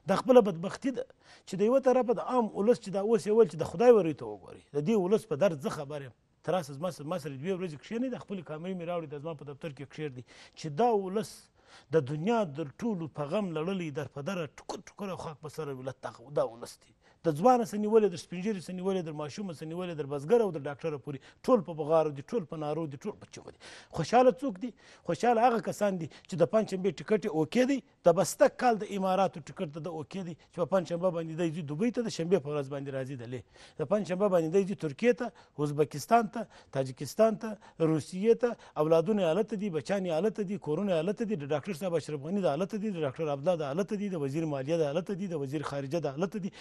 دا خپله بدبختی ده چې د یوه طرفه د عام ولس چې دا اوس یې ویل چې د خدای وری ته وګورئ د دې ولس په درد زه خبر یم تر اوسه زما ما سره دوې ورځې کښېنی د خپلې کامرې مې راوړې د زما په دفتر کې کښېږدي چې دا ولس د دنیا در ټولو په غم لړلی در په دره ټوکر ټوکر او خاک په سره ولت دا ولس دی د ځوانه څه نیولې در سپینږیري څه نیولې در ماشومه څه نیولې در بزګر او در ډاکټره پورې ټول په بغارو دي ټول په نارو دي ټول په چغو دي خوشحاله څوک دي خوشحاله هغه کسان دي چې د پنجشنبې ټکټ یې اوکې دی د بسته کال د اماراتو ټکټ ته د اوکې دی چې په پنجشنبه باندې دی ځي دوبۍ ته د شنبې په ورځ باندې راځي د لې د پنجشنبه باندې دی ځي ترکیې ته ازبکستان ته تاجکستان ته روسیې ته اولادونه هلته دي بچان یې هلته دي کورونه هلته دي د ډاکټر صاحب اشرف غني د هلته دي د ډاکټر عبدالله د هلته دي د وزیر مالیه د هلته دي د وزیر خارجه د هلته دي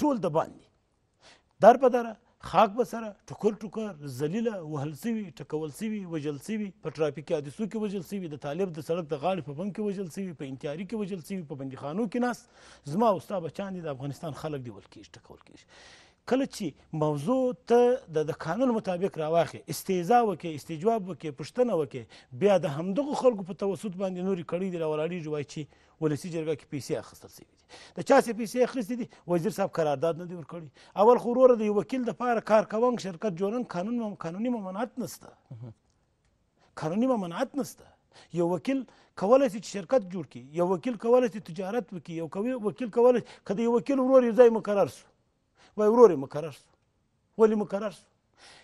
ټول د باندې در په دره خاک به سره ټوکر ټوکر ذلیله وهل سوي ټکول سوي وژل سوي په ټرافیکي حادثو کې وژل سوي د طالب د سړک د غاړې په بم کې وژل سوي په انتحاري کې وژل سوي په بندیخانو کې ناست زما او ستا بچیان دي د افغانستان خلک دي ول کېږي ټکول کېږي کله چې موضوع ته د قانون مطابق راواخې استیزا وکې استجواب وکې پوښتنه وکې بیا د همدغو خلکو په توسط باندې نورې کړۍ دي راولاړېږي وایي چې ولسي جرګه کې پیسې اخیستل شوي دي د چا چې پیسې اخیستې دي وزیر صاحب قرارداد نه دی ورکړی اول خو وروره د یو وکیل دپاره کارکوونک شرکت جوړن قانون قانوني ممانعت نسته قانوني ممانعت نسته یو وکیل کولای شي شرکت جوړ کړي یو وکیل کولای شي تجارت وکړي یو وکیل کولای کله یو وکیل ورور یو ځای مقرر شو وای ورور یې مقرر شو ولې مقرر شو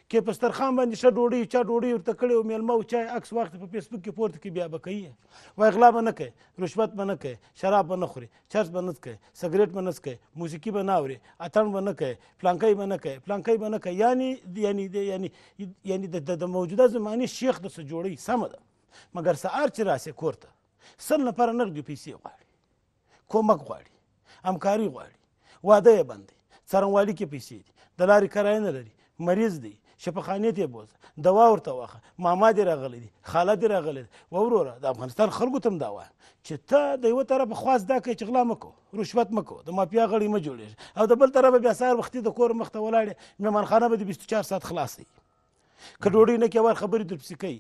کې په سترخان باندې ښه ډوډۍ چا ډوډۍ ورته کړې او میلمه او چای عکس واخته په فیسبوک کې پورته کې بیا به کوي وای غلا به نه کوي رشوت به نه کوي شراب به نه خوري چرس به نه کوي سګریټ به نه کوي موسیقي به نه اوري اتڼ به نه کوي پلانکی به نه کوي پلانکی به نه کوي یعنی یعنی یعنی یعنی د موجوده زمانې شیخ د څه جوړوي سمه ده مګر سهار چې راسې کور ته سل نفره نغدي پیسې غواړي کومک غواړي همکاري غواړي واده یې بندي څارنوالي کې پیسې دي د لارې کرایه نه لري مریض دی شفاخانې ته یې بوځه دوا ورته واخه ماما دې راغلی دی خاله دې راغلی دی و وروره د افغانستان خلکو ته هم دا وایه چې ته د یوه طرفه خواست دا کوې چې غلا مه کوه رشوت مه کوه د مافیا غړی مه جوړېږي او د بل طرفه بیا سهار وختي د کور مخ ته ولاړې مهمانخانه به دې بیست چار ساعت خلاص وي که ډوډۍ نه کوي خبرې درپسې کوي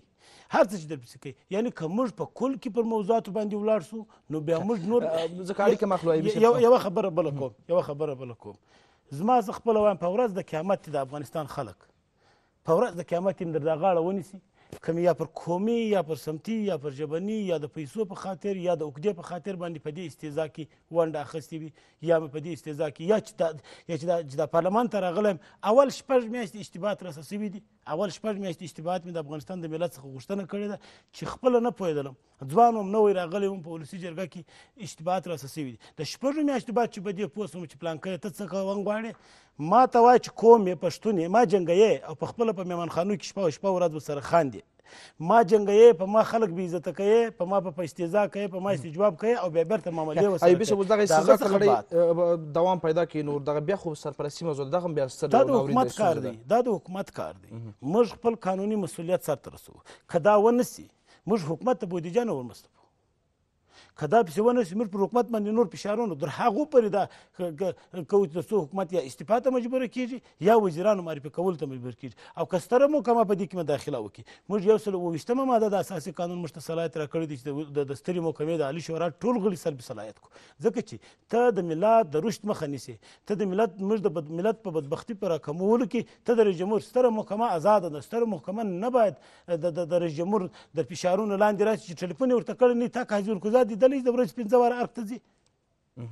هر څه چې درپسې کوي یعنې که موږ په کل کې پر موضوعاتو باندې ولاړ شو نو بیا موږ نور یوه خبره بله کوم یوه خبره بله کوم زما زه خپله وایم په ورځ د قیامت د افغانستان خلک په ورځ د قیامت هم در دا غاړه ونیسي که یا پر قومي یا پر سمتي یا پر ژبني یا د پیسو په خاطر یا د اوږدې په خاطر باندې په دې استیضا کې ونډه اخیستې وي یا مې په دې استیضا کې یا چې دا پارلمان ته راغلی اول شپږ میاشتې اشتباهات راسه سوي دي اول شپږ میاشتې اشتباهات مې د افغانستان د ملت څخه غوښتنه کړې ده چې خپله نه پوهېدلم ځوان هم نوی راغلی وم په ولسي جرګه کې اشتباهات راسه سوي دي د شپږو میاشتو بعد چې په دې پوه سوم چې پلانکی ته څه کوم غواړې ما ته وایي چې قوم یې پښتون یې ما جنګیې او په خپله په میمن خانو کې شپه شپه ورځ ورسره خاندې ما جنګي په ما خلک به عزت کوي په ما په استهزاء کوي په ما استجواب کوي او بیا بیرته معاملې وسره ای بیسو دغه استهزاء کړي دوام پیدا کوي نور دغه بیا خو سرپرستی موضوع دغه بیا سر دا د حکومت کار دی دا د حکومت کار دی موږ خپل قانوني مسولیت سره ترسو کدا ونسی موږ حکومت ته بودیجه نه ورمستو کدا پسې ونه سي موږ پر حکومت باندې نور فشارونه در هغو پورې دا کوو تر څو حکومت یا استعفا ته مجبوره کیږي یا وزیرانو معرفي کولو ته مجبور کیږي او که ستره محکمه په دې کې مداخله وکړي موږ یو سل اوویشتمه ماده د اساسي قانون موږ ته صلاحیت راکړی دی چې د سترې محکمې د عالي شورا ټول غړي سلب صلاحیت کو ځکه چې ته د ملت د رشد مخه نیسي ته د ملت موږ د بد ملت په بدبختی پر راکمولو کې ته د رئیس جمهور ستره محکمه آزاده ده ستره محکمه نه باید د رئیس جمهور د فشارونو لاندې راشي چې ټلیفون یې ورته کړی نه تا قاضي القضا دي دلې د ورځې پنځه واره ارګ ته ځي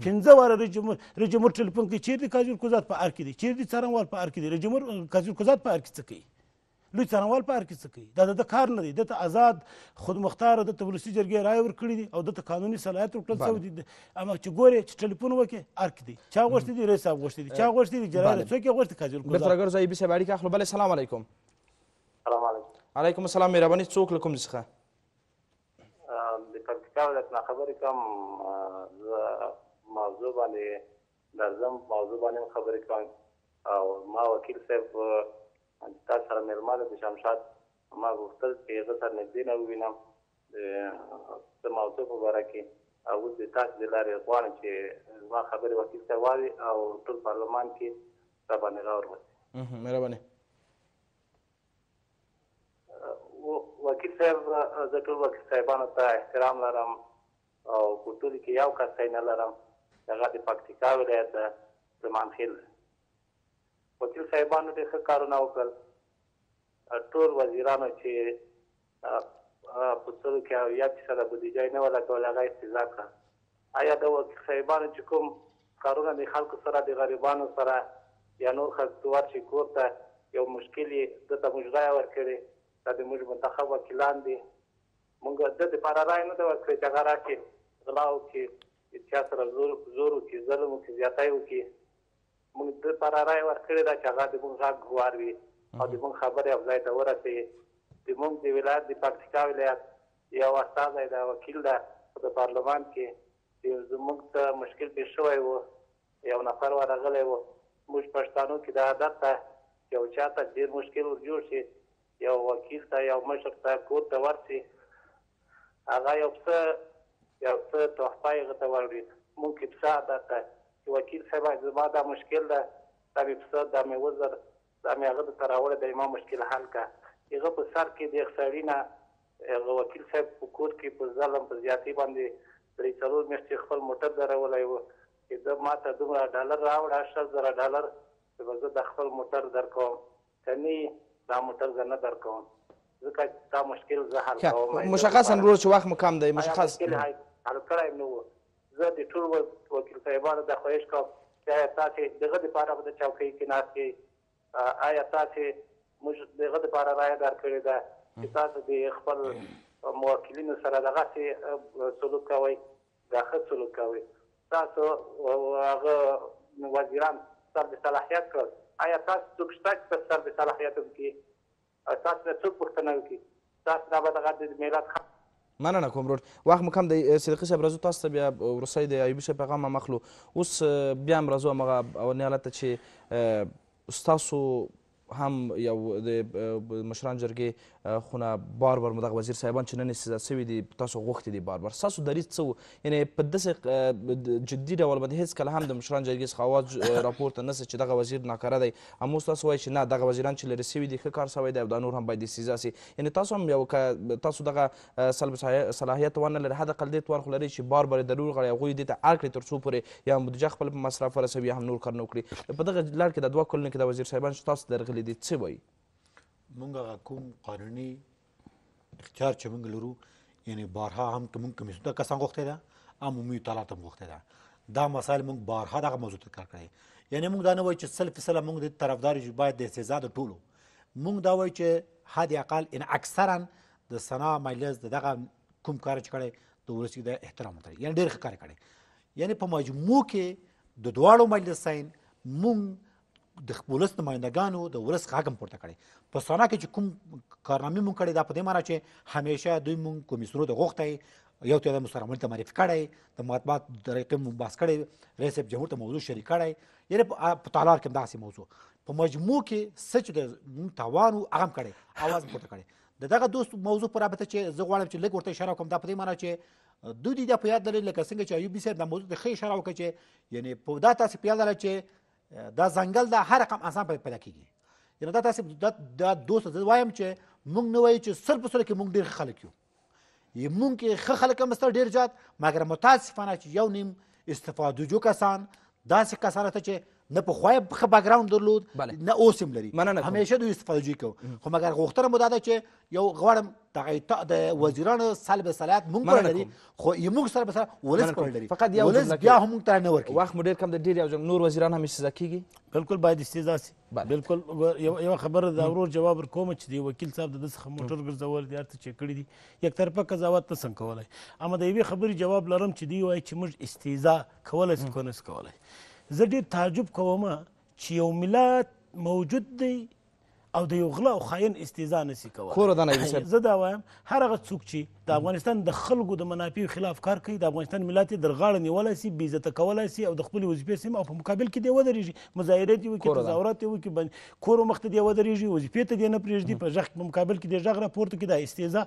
پنځه واره رجمور ټلیفون کوي چېرې دی کاجور کوزات په ارګ کې دی چېرې دی څارنوال په ارګ کې دی رجمور کاجور کوزات په ارګ کې څه کوي لوی څارنوال په ارګ کې څه کوي دا د کار نه دی دته آزاد خودمختار د تبلسی جرګې رای ورکړي دي او دته قانوني صلاحیت ورکړل شوی دی اما چې ګورې چې ټلیفون وکړي ارګ دی چا غوښتي دی رئیس صاحب غوښتي دی چا غوښتي دی جرار څوک یې غوښتي کاجور کوزات بهتر اگر زایبي صاحب اړیکه اخلو بله سلام علیکم سلام علیکم علیکم السلام مهرباني څوک لکم څخه چا ولت نه خبرې کوم موضوع باندې درځم موضوع باندې خبرې کوم او ما وکیل صاحب تاسو سره مېرمنه د شمشاد ما غوښتل چې هغه سره نږدې نه ووینم د موضوع په باره کې او د تاسو د لارې غواړم چې زما خبرې وکیل صاحب واوري او ټول پارلمان کې را باندې راور مهرباني وکیل صاحب زه ټول وکیل صاحبانو ته احترام لرم او کلتور کې یو کس نه لرم هغه د پکتیکا ولایت سمانخیل وکیل صاحبانو ډېر ښه کارونه وکړل ټول وزیرانو چې په څلو کې او یا چې سره بودیجه نه ولګول هغه استضا کړه آیا د وکیل صاحبانو چې کوم کارونه د خلکو سره د غریبانو سره یا نور خلک چې کور ته یو مشکل یې دته مجرایه ورکړي دا د موږ منتخب وکیلان دي موږ د دې لپاره راي نه ده ورکړې چې هغه راکړي غلا وکړي چا سره زور زور وکړي ظلم وکړي زیاتی وکړي موږ د لپاره راي ورکړې ده چې هغه د موږ غږ ګوار وي او د موږ خبرې او ځای ته ورسوي زموږ د ولایت د پکتیکا ولایت یو استازی ده وکیل ده د پارلمان کې زموږ ته مشکل پیښ شوی و یو نفر ورغلی و موږ پښتانو کې دا عادت ده چې یو چاته ډېر مشکل ور جوړ شي یو وکیل ته یو مشر ته کور ته ورسي هغه یو څه یو څه تحفه یې ورته واوړي موږ کې پسه ادا کړه چې وکیل صاحب زما دا مشکل ده دا مې پسه دا مې وزر دا مې هغه درته راوړی دی ما مشکل حل کړه هغه په سر کې د یخ سړي نه هغه وکیل صاحب په کور کې په ظلم په زیاتۍ باندې درې څلور میاشتې خپل موټر درولی و چې زه ما ته دومره ډالر راوړه شل زره ډالر چې به زه د خپل موټر درکوم که نه دا موټر زه نه درکوم ځکه چې دا مشکل زه حل کوم مشخصا ورور چې وخت مو کم دی مشخص حل کړی نو زه د ټول وکیل صاحبانو د خواهش کوم چې تاسو دغه د پاره په چوکۍ کې ناشې آیا تاسو موږ دغه د پاره راي درکړی دا چې تاسو د خپل موکلینو سره دغه سلوک کوئ داخه سلوک کوئ تاسو هغه وزیران سره صلاحیت کړ آیا تاسو څوک شته چې په سر د صلاحیت کې او تاسو نه څوک پوښتنه وکړي تاسو دا به دغه د میلاد مننه کوم روډ وخت مو کم دی صدیقي صاحب راځو تاسو ته بیا وروستی د ایوبي صاحب پیغام هم اخلو اوس بیا هم راځو همغه اولنی حالت ته چې ستاسو هم یو د مشران جرګې خونه بار بار مدغه وزیر صاحبان چې نن استعداد سوي دي تاسو غوښتي دي بار بار ستاسو دریځ څه و یعنی په داسې جدي ډول باندې هېڅکله هم د مشران جرګې څخه اواز راپورته نه چې دغه وزیر ناکاره دی همو تاسو وایي چې نه دغه وزیران چې لرې سوي دي ښه کار سوی دی او دا نور هم باید استعداد سي یعنی تاسو هم یو تاسو دغه سلب صلاحیت ونه لري حداقل دې توان خو لري چې بار بار ضرور غړي هغوی دې ته اړ کړي تر څو پورې یا بودجه خپل مصرف ورسوي یا هم نور کار نه وکړي په دغه لړ کې د دوه کلونو کې د وزیر صاحبان چې تاسو درغلي والدې څه وایي مونږ هغه کوم قانوني اختیار چې مونږ لرو یعنی بارها هم که مونږ کمیسیون ته کسان غوښتې ده هم عمومي اطلاعات هم غوښتې ده دا مسایل مونږ بارها دغه موضوع ته کار کړی یعنی مونږ دا نه وایو چې سل فیصله مونږ د طرفدار یو باید د استیزا د ټولو مونږ دا وایو چې حد اقل ان اکثرا د سنا مجلس د دغه کوم کار چې کړی د ولسي د احترام وکړي یعنی ډېر ښه کار کړی یعنی په مجموع کې د دواړو مجلسین مونږ د ولس نمائندګانو د ولس غاګم پورته کړي په سنا کې چې کوم کارنامې مونږ کړي دا په دې معنی چې همیشه دوی مونږ کمیسرو د غوښتې یو ته د مسرمن ته معرفي کړي د مطبوعات طریقې مونږ باس کړي رئیس جمهور ته موضوع شریک کړي یعنی په تالار کې داسې موضوع په مجموع کې سچ د توان او اغم کړي आवाज پورته کړي د دغه دوست موضوع پر اړه چې زه غواړم چې لږ ورته اشاره کوم دا په دې معنی چې دوی د په یاد لري لکه څنګه چې ایوب صاحب د موضوع د خې اشاره وکړي یعنی په دا تاسو په یاد لرئ چې دا ځنګل دا هر رقم انسان پیدا کیږي یعنی دا تاسو دا دوست زه وایم چې مونږ نه وایو چې سر په سر کې مونږ ډیر خلک یو یي مونږ کې ښه خلک هم ستر ډیر زیات مګر متاسفانه چې یو نیم استفاده جو کسان داسې کسان ته چې نه په خوای ښه بیکګراوند درلود نه اوس هم لري همیشه دوی استفاده جوی کوو خو مګر غوښتنه مو دا ده چې یو غواړم دغه د وزیرانو سلب صلاحیت مونږ کړی لري خو یې موږ سره به ولس کړی لري فقط یو ولس بیا هم موږ ته نه ورکوي وخت مو ډېر کم د ډېر یو نور وزیران هم استیزا کیږي بالکل باید استیزا سي بالکل یو خبره د اورور جواب ورکوم چې دی وکیل صاحب د داسې موټر ګرځول دي هرڅه چې کړي دي یک طرفه قضاوت نه څنګه کولای اما د یوې خبرې جواب لرم چې دی وایي چې موږ استیزا کولای سو کنه سو کولای زه ډیر تعجب کوم چې یو ملت موجود دی او د یو غلا او خاين استیزا نسی کوي خور دا نه زه دا وایم هر هغه څوک چې د افغانستان د خلکو د منافعو خلاف کار کوي د افغانستان ملت در غاړه نیول سي بي عزت کول سي او د خپل وظیفې سم او په مقابل کې دی ودرېږي مظاهرات یو کې تظاهرات یو کې بند کور مخ ته دی ودرېږي وظیفې ته دی نه پرېږدي په ځخ په مقابل کې دی ځغ راپورته کې د استیزا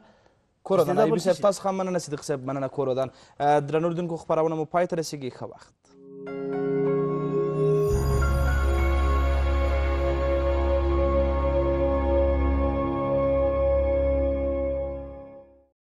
کوردان ایبی صاحب تاسو خام مننه صدیق صاحب مننه کوردان درنوردونکو خبرونه مو پای ته رسیږي ښه وخت